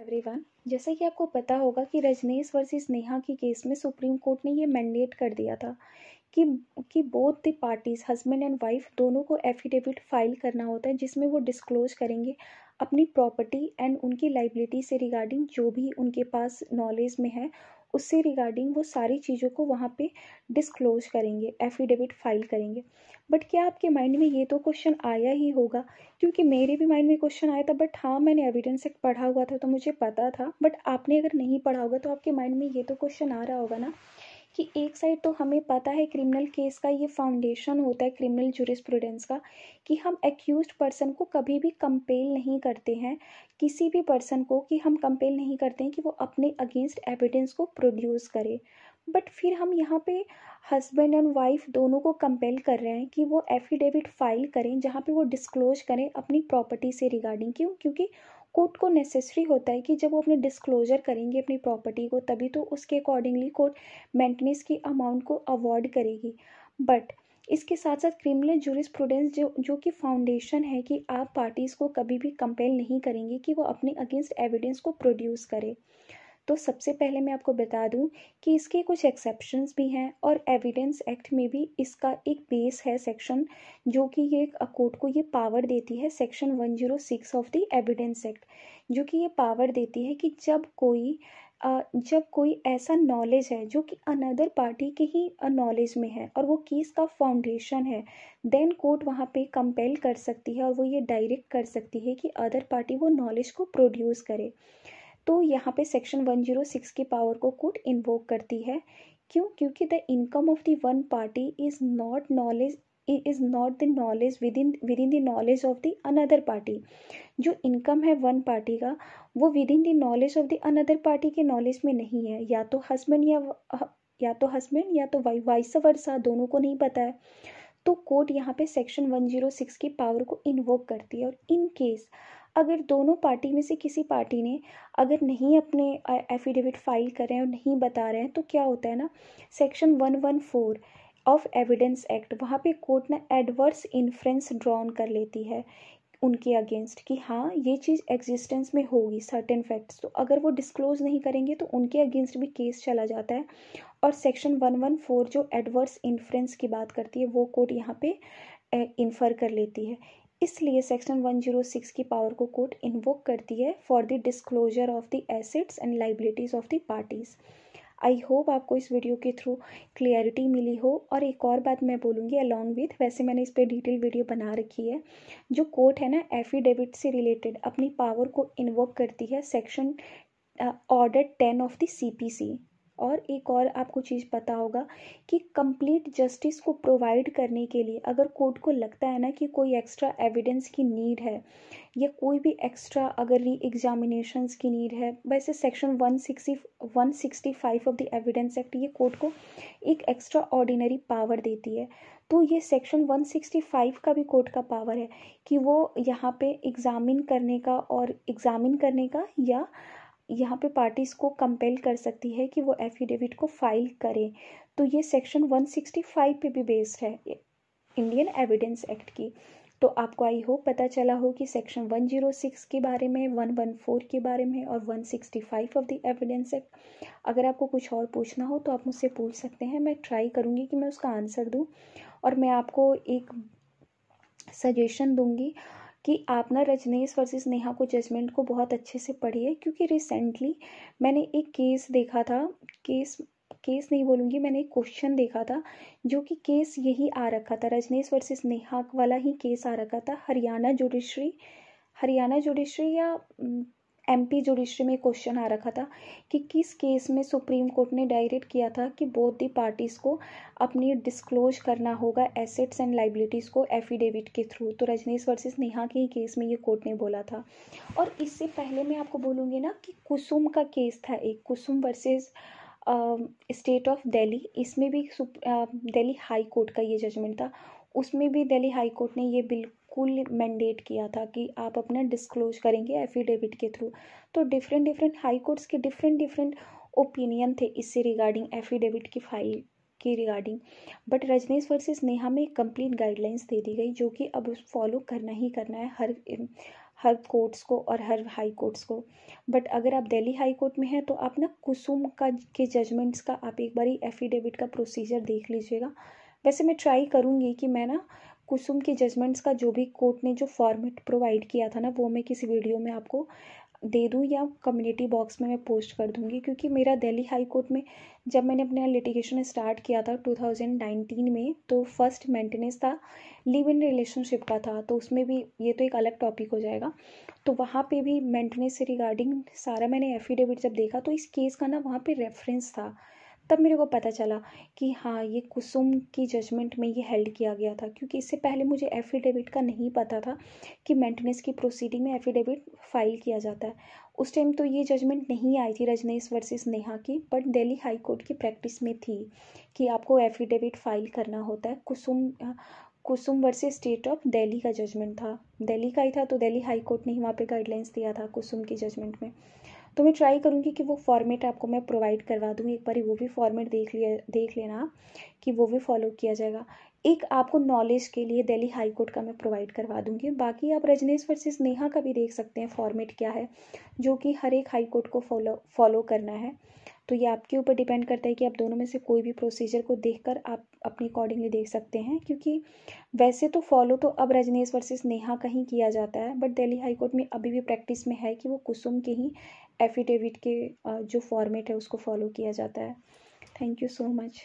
everyone जैसा कि आपको पता होगा कि रजनीश वर्सेस नेहा की केस में सुप्रीम कोर्ट ने ये मैंडेट कर दिया था कि कि both the parties husband and wife दोनों को एफिडेविट फाइल करना होता है जिसमें वो डिस्क्लोज करेंगे अपनी प्रॉपर्टी एंड उनकी लाइबिलिटी से रिगार्डिंग जो भी उनके पास नॉलेज में है उससे रिगार्डिंग वो सारी चीज़ों को वहाँ पे डिस्क्लोज करेंगे एफिडेविट फाइल करेंगे बट क्या आपके माइंड में ये तो क्वेश्चन आया ही होगा क्योंकि मेरे भी माइंड में क्वेश्चन आया था बट हाँ मैंने एविडेंस एक्ट पढ़ा हुआ था तो मुझे पता था बट आपने अगर नहीं पढ़ा होगा तो आपके माइंड में ये तो क्वेश्चन आ रहा होगा ना कि एक साइड तो हमें पता है क्रिमिनल केस का ये फाउंडेशन होता है क्रिमिनल जुरिस्प्रूडेंस का कि हम एक्यूज पर्सन को कभी भी कंपेल नहीं करते हैं किसी भी पर्सन को कि हम कंपेल नहीं करते हैं कि वो अपने अगेंस्ट एविडेंस को प्रोड्यूस करे बट फिर हम यहाँ पे हस्बैंड एंड वाइफ दोनों को कंपेल कर रहे हैं कि वो एफिडेविट फाइल करें जहाँ पे वो डिस्क्लोज करें अपनी प्रॉपर्टी से रिगार्डिंग क्यों क्योंकि कोर्ट को नेसेसरी होता है कि जब वो अपने डिस्क्लोजर करेंगे अपनी प्रॉपर्टी को तभी तो उसके अकॉर्डिंगली कोर्ट मेंटेनेंस की अमाउंट को अवॉर्ड करेगी बट इसके साथ साथ क्रिमिनल प्रूडेंस जो जो कि फाउंडेशन है कि आप पार्टीज़ को कभी भी कंपेल नहीं करेंगे कि वो अपने अगेंस्ट एविडेंस को प्रोड्यूस करें तो सबसे पहले मैं आपको बता दूं कि इसके कुछ एक्सेप्शंस भी हैं और एविडेंस एक्ट में भी इसका एक बेस है सेक्शन जो कि ये कोर्ट को ये पावर देती है section one zero six of the evidence act जो कि ये पावर देती है कि जब कोई जब कोई ऐसा नॉलेज है जो कि अनदर पार्टी के ही नॉलेज में है और वो केस का फाउंडेशन है देन कोर्ट वहाँ पे कंपेल कर सकती है और वो ये डायरेक्ट कर सकती है कि अदर पार्टी वो नॉलेज को प्रोड्यूस करे तो यहाँ पे सेक्शन 106 की पावर को कोर्ट इन्वोक करती है क्यों क्योंकि the income of the one party is not knowledge is not the knowledge within within the knowledge of the another party जो इनकम है वन पार्टी का वो within the knowledge of the another party के knowledge में नहीं है या तो हस्बैंड या या तो हस्बैंड या तो वाइफ वाइस वर्सा दोनों को नहीं पता है तो कोर्ट यहाँ पे सेक्शन 106 की पावर को इन्वोक करती है और इन केस अगर दोनों पार्टी में से किसी पार्टी ने अगर नहीं अपने एफिडेविट फाइल कर रहे हैं और नहीं बता रहे हैं तो क्या होता है ना section one one four of evidence act वहाँ पे कोर्ट ना एडवर्स इन्फ्रेंस ड्रॉन कर लेती है उनके अगेंस्ट कि हाँ ये चीज़ एग्जिस्टेंस में होगी सर्टेन फैक्ट्स तो अगर वो डिस्क्लोज नहीं करेंगे तो उनके अगेंस्ट भी केस चला जाता है और सेक्शन वन वन फोर जो एडवर्स इन्फ्रेंस की बात करती है वो कोर्ट यहाँ पे इन्फर कर लेती है इसलिए सेक्शन 106 की पावर को कोर्ट इन्वोक करती है for the disclosure of the assets and liabilities of the parties I hope आपको इस वीडियो के थ्रू क्लियरिटी मिली हो और एक और बात मैं बोलूँगी अलॉन्ग विथ वैसे मैंने इस पर डिटेल वीडियो बना रखी है जो कोर्ट है ना एफिडेविट से रिलेटेड अपनी पावर को इन्वोक करती है section order ten of the C P C और एक और आपको चीज़ पता होगा कि कंप्लीट जस्टिस को प्रोवाइड करने के लिए अगर कोर्ट को लगता है ना कि कोई एक्स्ट्रा एविडेंस की नीड है या कोई भी एक्स्ट्रा अगर री एग्जामिनेशन की नीड है वैसे section one sixty one sixty five of the evidence act ये कोर्ट को एक एक्स्ट्रा ऑर्डिनरी पावर देती है तो ये सेक्शन 165 का भी कोर्ट का पावर है कि वो यहाँ पे एग्ज़ामिन करने का और एग्ज़ामिन करने का या यहाँ पे पार्टीज़ को कंपेल कर सकती है कि वो एफिडेविट को फाइल करें तो ये सेक्शन 165 पे भी बेस्ड है इंडियन एविडेंस एक्ट की तो आपको आई होप पता चला हो कि सेक्शन 106 के बारे में 114 के बारे में और 165 ऑफ द एविडेंस एक्ट अगर आपको कुछ और पूछना हो तो आप मुझसे पूछ सकते हैं मैं ट्राई करूँगी कि मैं उसका आंसर दूँ और मैं आपको एक सजेशन दूँगी कि आप ना रजनीश वर्सेस नेहा को जजमेंट को बहुत अच्छे से पढ़िए क्योंकि रिसेंटली मैंने एक केस देखा था केस केस नहीं बोलूँगी मैंने एक क्वेश्चन देखा था जो कि केस यही आ रखा था रजनीश वर्सेस नेहा वाला ही केस आ रखा था हरियाणा जुडिशरी हरियाणा जुडिशरी या एमपी जुडिशरी में क्वेश्चन आ रखा था कि किस केस में सुप्रीम कोर्ट ने डायरेक्ट किया था कि बोथ दी पार्टीज़ को अपनी डिस्क्लोज करना होगा एसेट्स एंड लाइबिलिटीज़ को एफिडेविट के थ्रू तो रजनीश वर्सेस नेहा के ही केस में ये कोर्ट ने बोला था और इससे पहले मैं आपको बोलूँगी ना कि कुसुम का केस था एक Kusum versus state of Delhi इसमें भी दिल्ली हाई कोर्ट का ये जजमेंट था उसमें भी दिल्ली हाई कोर्ट ने ये बिल स्कूल मैंडेट किया था कि आप अपना डिस्क्लोज करेंगे एफिडेविट के थ्रू तो डिफरेंट डिफरेंट हाई कोर्ट्स के डिफरेंट डिफरेंट ओपिनियन थे इससे रिगार्डिंग एफिडेविट की फाइल की regarding but Rajnish versus Neha में एक कंप्लीट गाइडलाइंस दे दी गई जो कि अब फॉलो करना ही करना है हर हर कोर्ट्स को और हर हाई कोर्ट्स को बट अगर आप दिल्ली हाई कोर्ट में हैं तो आप ना कुसुम का के जजमेंट्स का आप एक बार एफिडेविट का प्रोसीजर देख लीजिएगा वैसे मैं ट्राई करूँगी कि मैं ना कुसुम के जजमेंट्स का जो भी कोर्ट ने जो फॉर्मेट प्रोवाइड किया था ना वो मैं किसी वीडियो में आपको दे दूँ या कम्युनिटी बॉक्स में मैं पोस्ट कर दूँगी क्योंकि मेरा दिल्ली हाई कोर्ट में जब मैंने अपना लिटिगेशन स्टार्ट किया था 2019 में तो फर्स्ट मेंटेनेंस था लिव इन रिलेशनशिप का था तो उसमें भी ये तो एक अलग टॉपिक हो जाएगा तो वहाँ पे भी मेंटेनेंस से रिगार्डिंग सारा मैंने एफिडेविट जब देखा तो इस केस का ना वहाँ पर रेफरेंस था तब मेरे को पता चला कि हाँ ये कुसुम की जजमेंट में ये हेल्ड किया गया था क्योंकि इससे पहले मुझे एफिडेविट का नहीं पता था कि मेंटेनेंस की प्रोसीडिंग में एफिडेविट फाइल किया जाता है उस टाइम तो ये जजमेंट नहीं आई थी रजनीश वर्सेस नेहा की बट दिल्ली हाई कोर्ट की प्रैक्टिस में थी कि आपको एफिडेविट फाइल करना होता है Kusum Kusum versus state of Delhi का जजमेंट था दिल्ली का ही था तो दिल्ली हाई कोर्ट ने वहाँ पे गाइडलाइंस दिया था कुसुम की जजमेंट में तो मैं ट्राई करूँगी कि वो फॉर्मेट आपको मैं प्रोवाइड करवा दूँगी एक बार वो भी फॉर्मेट देख लिया देख लेना कि वो भी फॉलो किया जाएगा एक आपको नॉलेज के लिए दिल्ली हाई कोर्ट का मैं प्रोवाइड करवा दूंगी बाकी आप रजनेश वर्सेस नेहा का भी देख सकते हैं फॉर्मेट क्या है जो कि हर एक हाई कोर्ट को फॉलो फॉलो करना है तो ये आपके ऊपर डिपेंड करता है कि आप दोनों में से कोई भी प्रोसीजर को देखकर आप अपने अकॉर्डिंगली देख सकते हैं क्योंकि वैसे तो फॉलो तो अब रजनीश वर्सेस नेहा का ही किया जाता है बट दिल्ली हाईकोर्ट में अभी भी प्रैक्टिस में है कि वो कुसुम के ही एफिडेविट के जो फॉर्मेट है उसको फॉलो किया जाता है थैंक यू सो मच